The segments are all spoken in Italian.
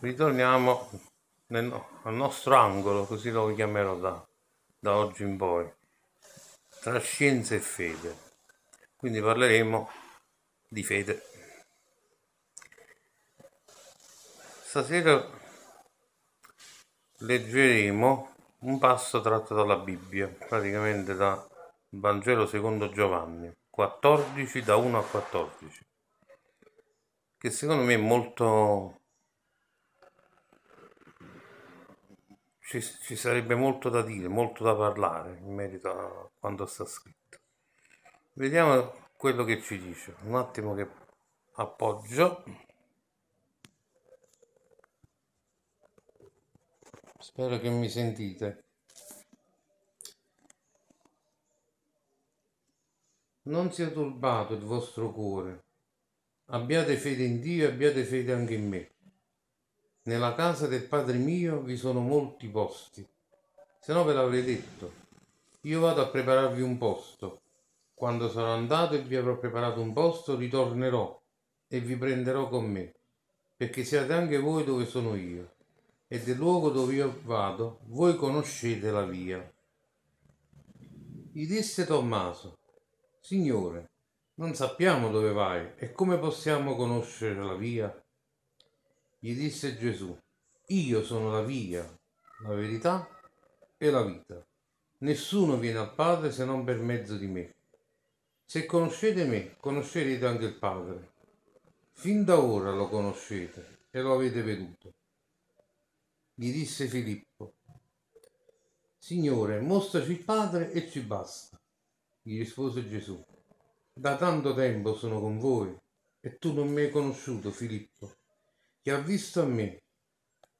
ritorniamo nel, al nostro angolo, così lo chiamerò da, da oggi in poi, tra scienza e fede. Quindi parleremo di fede. Stasera leggeremo un passo tratto dalla Bibbia, praticamente dal Vangelo secondo Giovanni 14 da 1 a 14, che secondo me è molto ci, ci sarebbe molto da dire, molto da parlare in merito a quanto sta scritto. Vediamo quello che ci dice. Un attimo che appoggio. Spero che mi sentite. Non sia turbato il vostro cuore. Abbiate fede in Dio e abbiate fede anche in me. Nella casa del Padre mio vi sono molti posti, se no ve l'avrei detto. Io vado a prepararvi un posto. Quando sarò andato e vi avrò preparato un posto, ritornerò e vi prenderò con me, perché siate anche voi dove sono io. E del luogo dove io vado, voi conoscete la via. Gli disse Tommaso, Signore, non sappiamo dove vai e come possiamo conoscere la via? Gli disse Gesù, io sono la via, la verità e la vita. Nessuno viene al Padre se non per mezzo di me. Se conoscete me, conoscerete anche il Padre. Fin da ora lo conoscete e lo avete veduto. Gli disse Filippo, Signore, mostraci il Padre e ci basta. Gli rispose Gesù, da tanto tempo sono con voi e tu non mi hai conosciuto, Filippo. Chi ha visto a me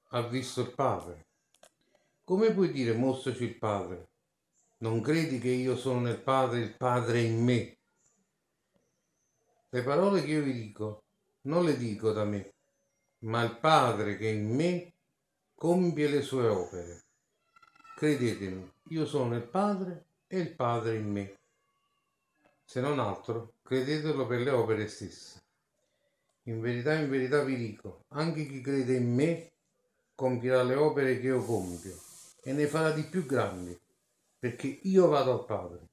ha visto il Padre. Come puoi dire mostraci il Padre? Non credi che io sono nel Padre il Padre in me? Le parole che io vi dico non le dico da me, ma il Padre che in me compie le sue opere. Credetemi, io sono nel Padre e il Padre in me. Se non altro, credetelo per le opere stesse. In verità, in verità vi dico, anche chi crede in me compirà le opere che io compio e ne farà di più grandi, perché io vado al Padre.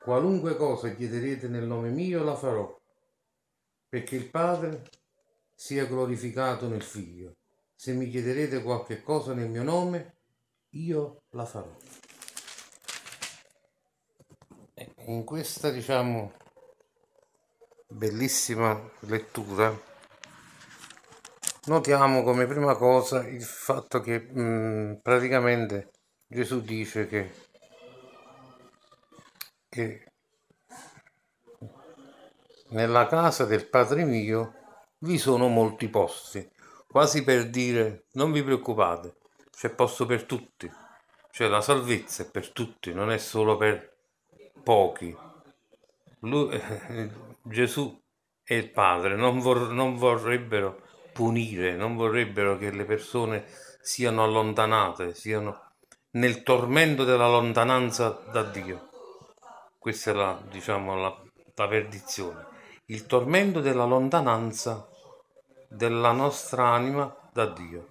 Qualunque cosa chiederete nel nome mio la farò, perché il Padre sia glorificato nel Figlio. Se mi chiederete qualche cosa nel mio nome, io la farò. In questa, diciamo, bellissima lettura notiamo come prima cosa il fatto che mh, mm, praticamente Gesù dice che, che nella casa del Padre mio vi sono molti posti, quasi per dire non vi preoccupate, c'è posto per tutti, cioè la salvezza è per tutti, non è solo per pochi. Lui, eh, Gesù e il Padre non, vor, non vorrebbero punire, non vorrebbero che le persone siano allontanate, siano nel tormento della lontananza da Dio. Questa è la, diciamo, la, la perdizione. Il tormento della lontananza della nostra anima da Dio,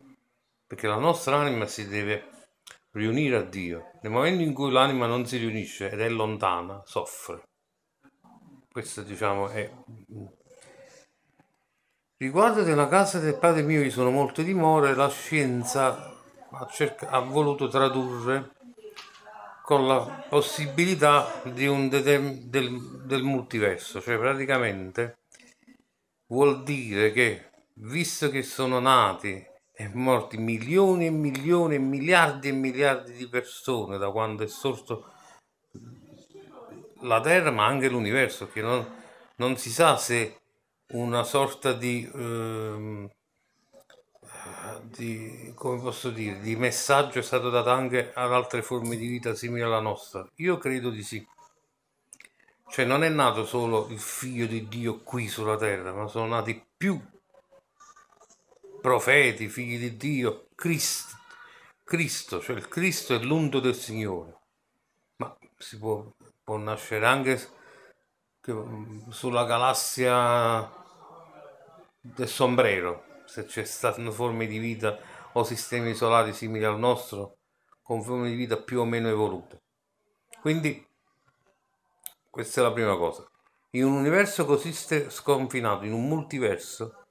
perché la nostra anima si deve riunire a Dio. Nel momento in cui l'anima non si riunisce ed è lontana, soffre. Questo diciamo è Riguardo della casa del padre mio vi sono molte dimore, la scienza ha, cerca- ha voluto tradurre con la possibilità de- del, del multiverso, cioè praticamente vuol dire che visto che sono nati e morti milioni e milioni e miliardi e miliardi di persone da quando è sorto la Terra, ma anche l'universo, che non, non si sa se una sorta di, eh, di, come posso dire, di messaggio è stato dato anche ad altre forme di vita simili alla nostra? Io credo di sì. Cioè non è nato solo il figlio di Dio qui sulla terra, ma sono nati più profeti, figli di Dio, Cristo, Cristo cioè il Cristo è l'unto del Signore. Ma si può, può nascere anche mm, sulla galassia del sombrero, se ci stanno forme di vita o sistemi solari simili al nostro, con forme di vita più o meno evolute. Quindi, questa è la prima cosa. In un universo così sconfinato, in un multiverso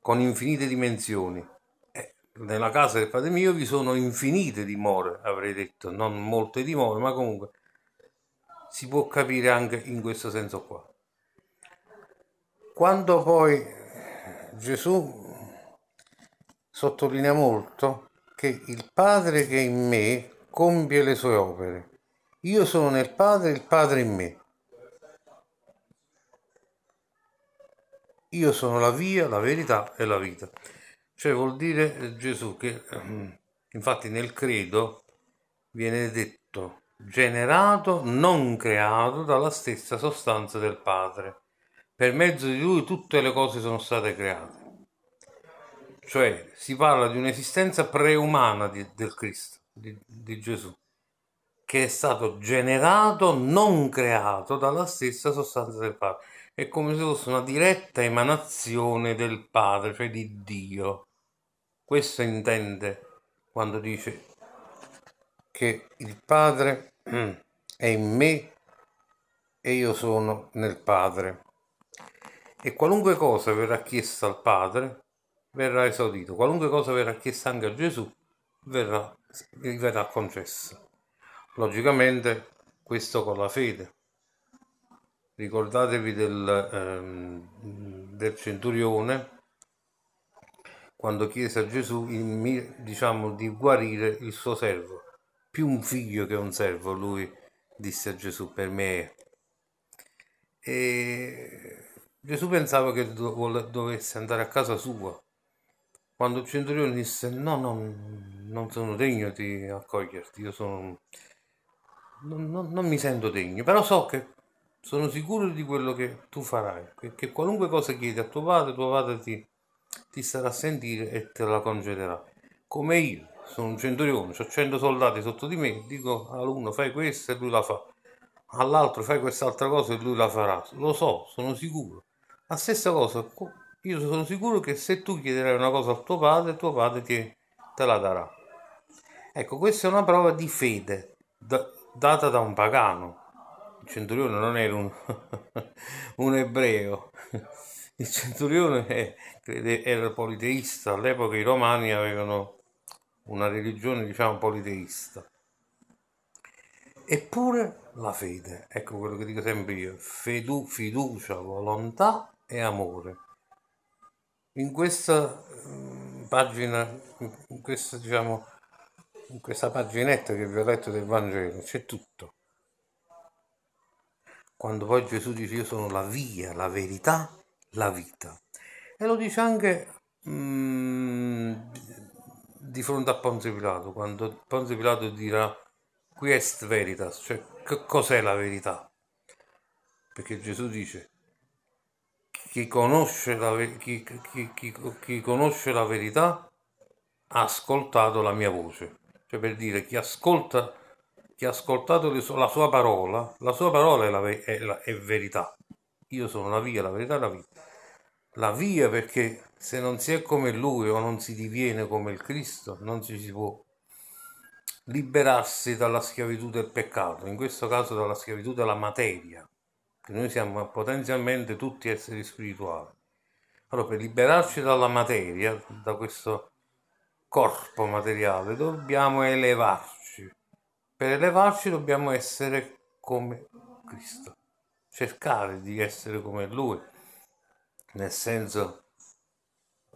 con infinite dimensioni, eh, nella casa del padre mio vi sono infinite dimore, avrei detto, non molte dimore, ma comunque si può capire anche in questo senso qua. Quando poi Gesù sottolinea molto che il Padre che è in me compie le sue opere. Io sono nel Padre, il Padre in me. Io sono la via, la verità e la vita. Cioè vuol dire eh, Gesù che ehm, infatti nel credo viene detto generato, non creato dalla stessa sostanza del Padre per mezzo di lui tutte le cose sono state create. Cioè si parla di un'esistenza preumana di, del Cristo, di, di Gesù, che è stato generato, non creato dalla stessa sostanza del Padre. È come se fosse una diretta emanazione del Padre, cioè di Dio. Questo intende quando dice che il Padre è in me e io sono nel Padre. E qualunque cosa verrà chiesta al Padre verrà esaudito, qualunque cosa verrà chiesta anche a Gesù verrà, gli verrà concessa. Logicamente questo con la fede. Ricordatevi del, ehm, del centurione quando chiese a Gesù il, diciamo, di guarire il suo servo. Più un figlio che un servo, lui disse a Gesù, per me E Gesù pensava che dovesse andare a casa sua. Quando il centurione disse: No, no, non sono degno di accoglierti, io sono. Non, non, non mi sento degno, però so che sono sicuro di quello che tu farai, che, che qualunque cosa chiedi a tuo padre, tuo padre ti, ti sarà a sentire e te la concederà. Come io sono un centurione, ho cento soldati sotto di me, dico all'uno fai questo e lui la fa, all'altro fai quest'altra cosa e lui la farà. Lo so, sono sicuro. La stessa cosa, io sono sicuro che se tu chiederai una cosa al tuo padre, tuo padre ti, te la darà. Ecco, questa è una prova di fede da, data da un pagano. Il centurione non era un, un ebreo, il centurione è, crede, era politeista, all'epoca i romani avevano una religione diciamo politeista. Eppure la fede, ecco quello che dico sempre io, fedu, fiducia, volontà e amore. In questa mm, pagina, in questa, diciamo, in questa paginetta che vi ho letto del Vangelo c'è tutto. Quando poi Gesù dice io sono la via, la verità, la vita. E lo dice anche mm, di fronte a Ponzio Pilato, quando Ponzio Pilato dirà qui est veritas, cioè che cos'è la verità? Perché Gesù dice chi conosce, la, chi, chi, chi, chi conosce la verità ha ascoltato la mia voce. Cioè per dire, chi ascolta chi ha ascoltato la sua parola, la sua parola è, la, è, la, è, verità. Io sono la via, la verità è la via. La via perché se non si è come lui o non si diviene come il Cristo, non ci si può liberarsi dalla schiavitù del peccato, in questo caso dalla schiavitù della materia che noi siamo potenzialmente tutti esseri spirituali. Allora, per liberarci dalla materia, da questo corpo materiale, dobbiamo elevarci. Per elevarci dobbiamo essere come Cristo, cercare di essere come Lui, nel senso...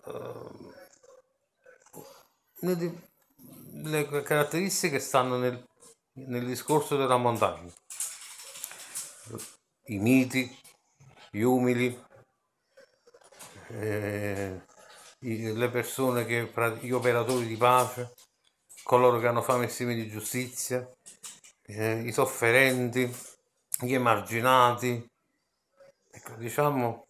Uh, le caratteristiche stanno nel, nel discorso della montagna i miti, gli umili, eh, le persone che, gli operatori di pace, coloro che hanno fame e seme di giustizia, eh, i sofferenti, gli emarginati, ecco, diciamo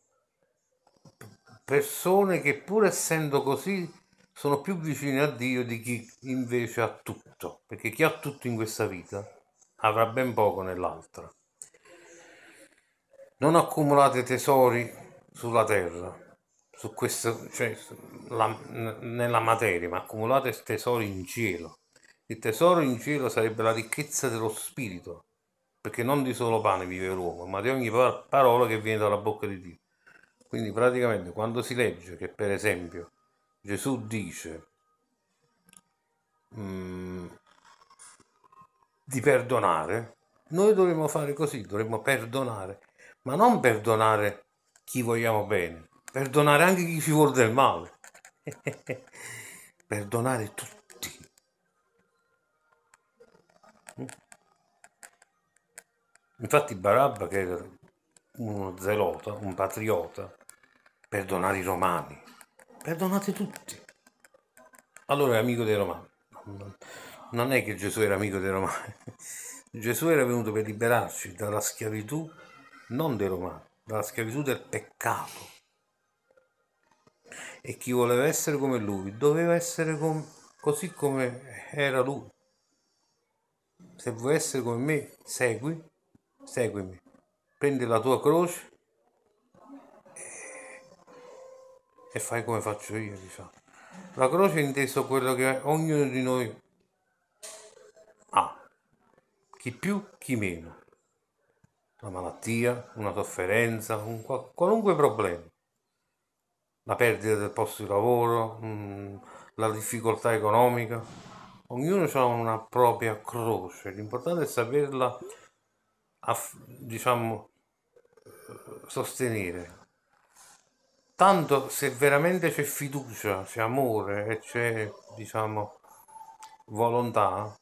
persone che pur essendo così sono più vicine a Dio di chi invece ha tutto, perché chi ha tutto in questa vita avrà ben poco nell'altra non accumulate tesori sulla terra, su questo, cioè, la, nella materia, ma accumulate tesori in cielo. Il tesoro in cielo sarebbe la ricchezza dello spirito, perché non di solo pane vive l'uomo, ma di ogni parola che viene dalla bocca di Dio. Quindi praticamente quando si legge che per esempio Gesù dice mm, di perdonare, noi dovremmo fare così, dovremmo perdonare ma non perdonare chi vogliamo bene, perdonare anche chi ci vuole del male, perdonare tutti. Infatti Barabba, che era uno zelota, un patriota, perdonare i romani, perdonate tutti. Allora è amico dei romani. Non è che Gesù era amico dei romani. Gesù era venuto per liberarci dalla schiavitù non dei romani, dalla schiavitù del peccato. E chi voleva essere come lui doveva essere com- così come era lui. Se vuoi essere come me, segui, seguimi, prendi la tua croce e, e fai come faccio io, diciamo. La croce è inteso quello che ognuno di noi ha, chi più, chi meno una malattia, una sofferenza, un qualunque problema, la perdita del posto di lavoro, mm, la difficoltà economica, ognuno ha una propria croce, l'importante è saperla, diciamo, sostenere. Tanto se veramente c'è fiducia, c'è amore e c'è, diciamo, volontà,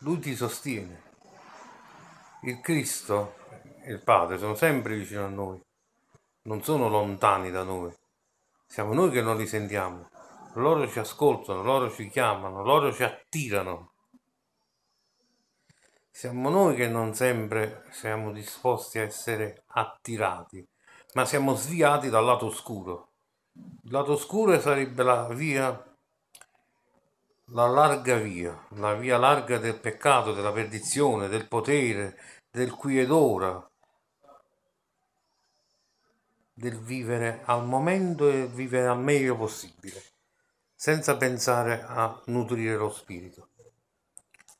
lui ti sostiene il Cristo e il Padre sono sempre vicino a noi, non sono lontani da noi. Siamo noi che non li sentiamo, loro ci ascoltano, loro ci chiamano, loro ci attirano. Siamo noi che non sempre siamo disposti a essere attirati, ma siamo sviati dal lato oscuro. Il lato oscuro sarebbe la via, la larga via, la via larga del peccato, della perdizione, del potere, del qui ed ora, del vivere al momento e vivere al meglio possibile, senza pensare a nutrire lo spirito.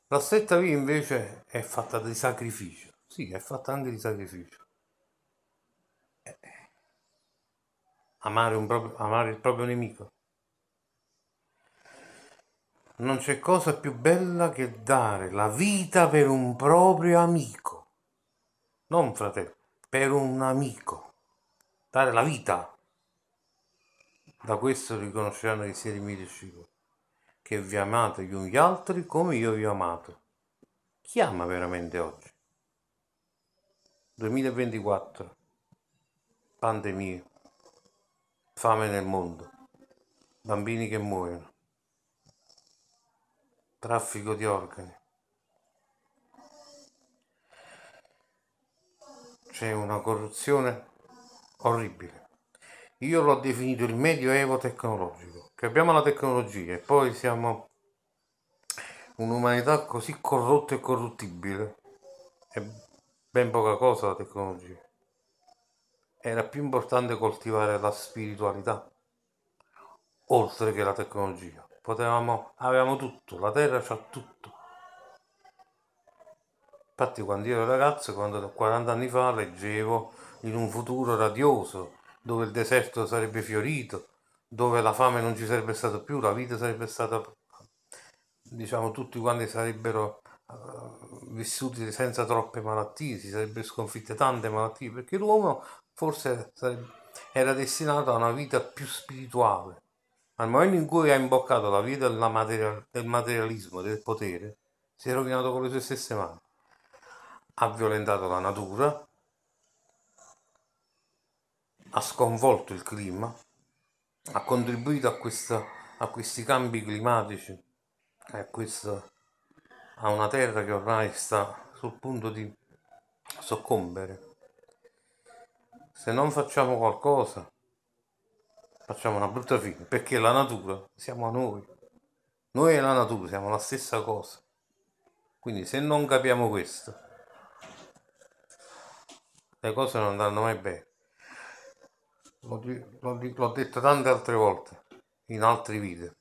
La stretta via invece è fatta di sacrificio, sì, è fatta anche di sacrificio. Eh, amare, un proprio, amare il proprio nemico. Non c'è cosa più bella che dare la vita per un proprio amico non fratello, per un amico, dare la vita. Da questo riconosceranno che siete i miei discepoli, che vi amate gli uni gli altri come io vi ho amato. Chi ama veramente oggi? 2024, pandemia, fame nel mondo, bambini che muoiono, traffico di organi, c'è una corruzione orribile. Io l'ho definito il medioevo tecnologico, che abbiamo la tecnologia e poi siamo un'umanità così corrotta e corruttibile. È ben poca cosa la tecnologia. Era più importante coltivare la spiritualità, oltre che la tecnologia. Potevamo, avevamo tutto, la terra c'ha tutto Infatti quando io ero ragazzo, quando 40 anni fa, leggevo in un futuro radioso, dove il deserto sarebbe fiorito, dove la fame non ci sarebbe stata più, la vita sarebbe stata, diciamo, tutti quanti sarebbero uh, vissuti senza troppe malattie, si sarebbero sconfitte tante malattie, perché l'uomo forse sarebbe, era destinato a una vita più spirituale. Al momento in cui ha imboccato la via della materia, del materialismo, del potere, si è rovinato con le sue stesse mani ha violentato la natura, ha sconvolto il clima, ha contribuito a, questa, a questi cambi climatici, a, questa, a una terra che ormai sta sul punto di soccombere. Se non facciamo qualcosa, facciamo una brutta fine, perché la natura siamo noi. Noi e la natura siamo la stessa cosa. Quindi se non capiamo questo, le cose non andranno mai bene. L'ho, l'ho, l'ho detto tante altre volte in altri video.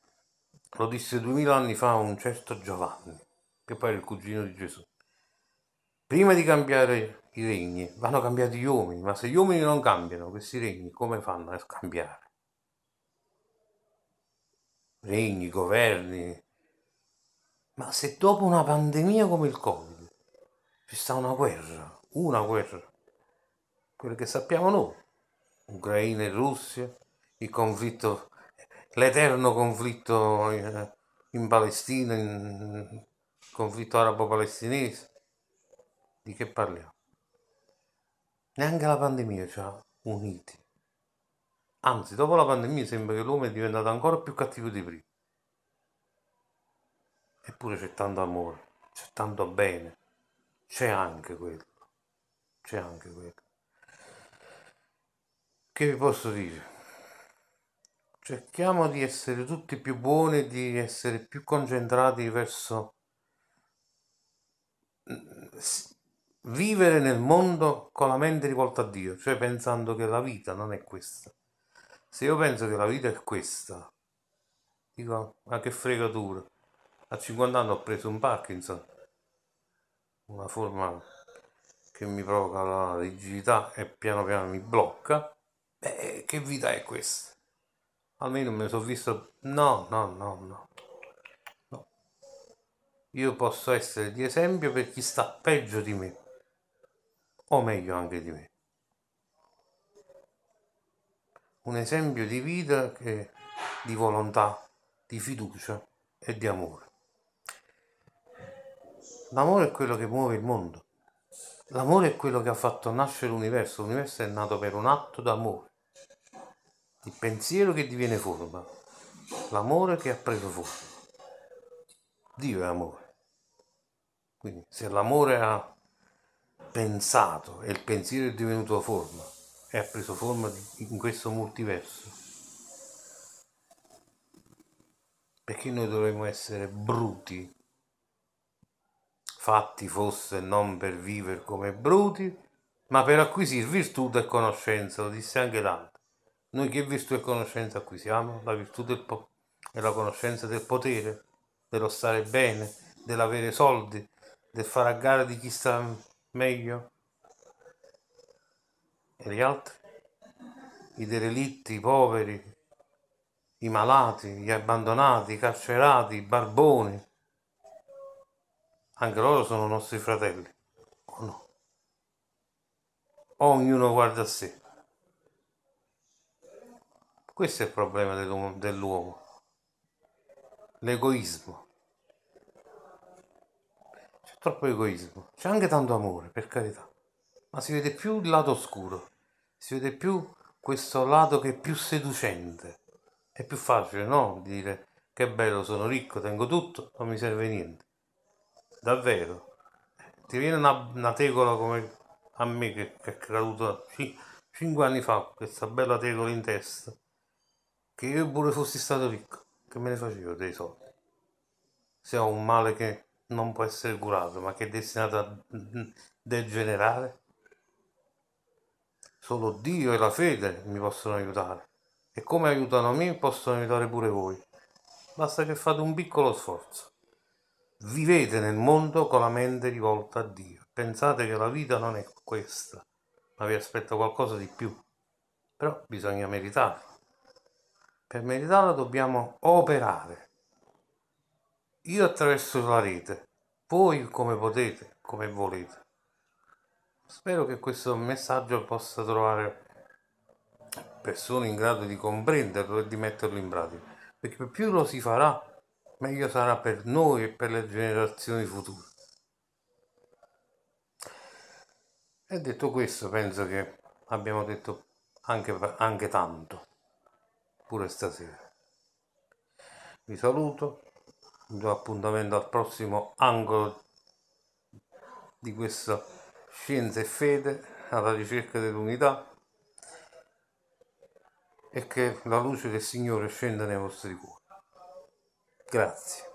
Lo disse duemila anni fa un certo Giovanni, che poi era il cugino di Gesù. Prima di cambiare i regni vanno cambiati gli uomini, ma se gli uomini non cambiano questi regni come fanno a cambiare? Regni, governi. Ma se dopo una pandemia come il Covid ci sta una guerra, una guerra, quello che sappiamo noi, Ucraina e Russia, il conflitto, l'eterno conflitto eh, in, Palestina, il conflitto arabo-palestinese, di che parliamo? Neanche la pandemia ci ha uniti. Anzi, dopo la pandemia sembra che l'uomo è diventato ancora più cattivo di prima. Eppure c'è tanto amore, c'è tanto bene, c'è anche quello, c'è anche quello che vi posso dire? Cerchiamo di essere tutti più buoni, di essere più concentrati verso mm, vivere nel mondo con la mente rivolta a Dio, cioè pensando che la vita non è questa. Se io penso che la vita è questa, dico, ma che fregatura. A 50 anni ho preso un Parkinson, una forma che mi provoca la rigidità e piano piano mi blocca Beh, che vita è questa? Almeno me ne sono visto... No, no, no, no, no. Io posso essere di esempio per chi sta peggio di me. O meglio anche di me. Un esempio di vita che... di volontà, di fiducia e di amore. L'amore è quello che muove il mondo. L'amore è quello che ha fatto nascere l'universo. L'universo è nato per un atto d'amore il pensiero che diviene forma, l'amore che ha preso forma. Dio è amore. Quindi se l'amore ha pensato e il pensiero è divenuto forma e ha preso forma in questo multiverso, perché noi dovremmo essere bruti, fatti fosse non per vivere come bruti, ma per acquisire virtù e conoscenza, lo disse anche Dante. Noi che virtù e conoscenza acquisiamo? La virtù del po- e la conoscenza del potere, dello stare bene, dell'avere soldi, del fare a gara di chi sta meglio. E gli altri? I derelitti, i poveri, i malati, gli abbandonati, i carcerati, i barboni. Anche loro sono nostri fratelli, o no? Ognuno guarda a sé. Questo è il problema dell'uomo, l'egoismo. C'è troppo egoismo, c'è anche tanto amore, per carità, ma si vede più il lato oscuro, si vede più questo lato che è più seducente. È più facile, no? Dire che bello, sono ricco, tengo tutto, non mi serve niente. Davvero. Ti viene una, una tegola come a me che, che è caduta 5 anni fa, questa bella tegola in testa che io pure fossi stato ricco, che me ne facevo dei soldi? Se ho un male che non può essere curato, ma che è destinato a degenerare? Solo Dio e la fede mi possono aiutare. E come aiutano me, possono aiutare pure voi. Basta che fate un piccolo sforzo. Vivete nel mondo con la mente rivolta a Dio. Pensate che la vita non è questa, ma vi aspetta qualcosa di più. Però bisogna meritarlo. Per meritarla dobbiamo operare. Io attraverso la rete, voi come potete, come volete. Spero che questo messaggio possa trovare persone in grado di comprenderlo e di metterlo in pratica, perché più lo si farà, meglio sarà per noi e per le generazioni future. E detto questo, penso che abbiamo detto anche, anche tanto pure stasera. Vi saluto, vi do appuntamento al prossimo angolo di questa scienza e fede alla ricerca dell'unità e che la luce del Signore scenda nei vostri cuori. Grazie.